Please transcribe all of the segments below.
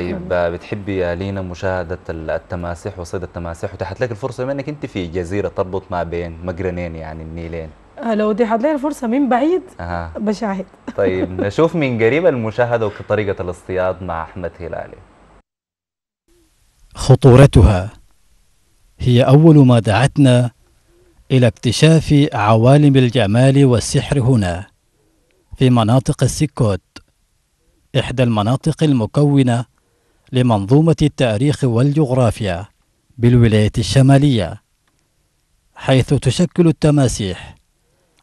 طيب نعم. بتحبي يا لينا مشاهدة التماسيح وصيد التماسيح وتحت لك الفرصة بما انك انت في جزيرة تربط ما بين مقرنين يعني النيلين آه، لو تحت لي الفرصة من بعيد أه. بشاهد طيب نشوف من قريب المشاهدة وطريقة الاصطياد مع أحمد هلالي خطورتها هي أول ما دعتنا إلى اكتشاف عوالم الجمال والسحر هنا في مناطق السكوت إحدى المناطق المكونة لمنظومة التاريخ والجغرافيا بالولايات الشمالية حيث تشكل التماسيح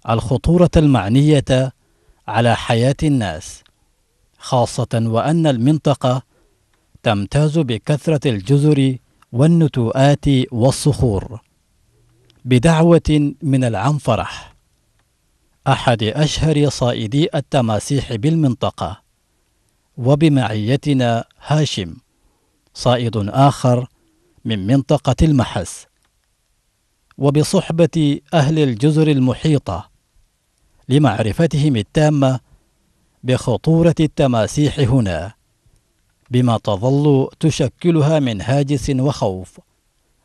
الخطورة المعنية على حياة الناس خاصة وأن المنطقة تمتاز بكثرة الجزر والنتوءات والصخور بدعوة من العنفرح أحد أشهر صائدي التماسيح بالمنطقة وبمعيتنا هاشم صائد آخر من منطقة المحس وبصحبة أهل الجزر المحيطة لمعرفتهم التامة بخطورة التماسيح هنا بما تظل تشكلها من هاجس وخوف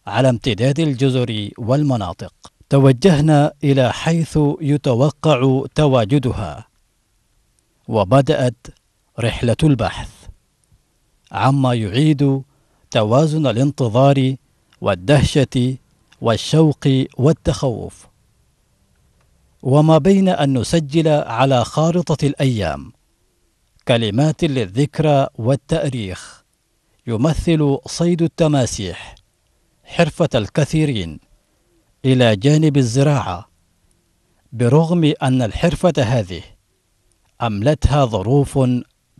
على امتداد الجزر والمناطق توجهنا إلى حيث يتوقع تواجدها وبدأت رحلة البحث عما يعيد توازن الانتظار والدهشة والشوق والتخوف وما بين أن نسجل على خارطة الأيام كلمات للذكرى والتأريخ يمثل صيد التماسيح حرفة الكثيرين إلى جانب الزراعة برغم أن الحرفة هذه أملتها ظروف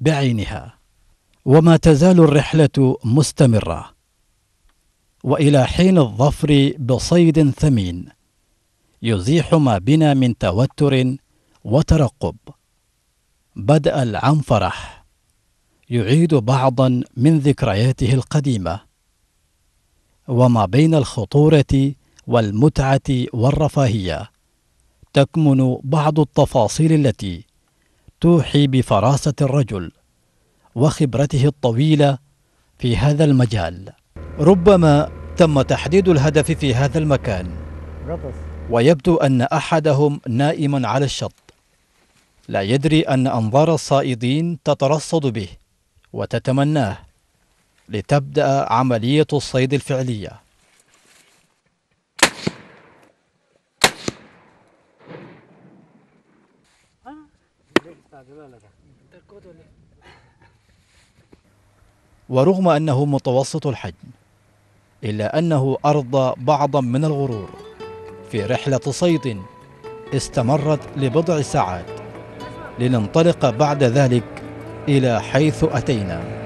بعينها وما تزال الرحله مستمره والى حين الظفر بصيد ثمين يزيح ما بنا من توتر وترقب بدا العنفرح يعيد بعضا من ذكرياته القديمه وما بين الخطوره والمتعه والرفاهيه تكمن بعض التفاصيل التي توحي بفراسه الرجل وخبرته الطويلة في هذا المجال ربما تم تحديد الهدف في هذا المكان ويبدو أن أحدهم نائم على الشط لا يدري أن أنظار الصائدين تترصد به وتتمناه لتبدأ عملية الصيد الفعلية ورغم أنه متوسط الحجم إلا أنه أرضى بعضا من الغرور في رحلة صيد استمرت لبضع ساعات لننطلق بعد ذلك إلى حيث أتينا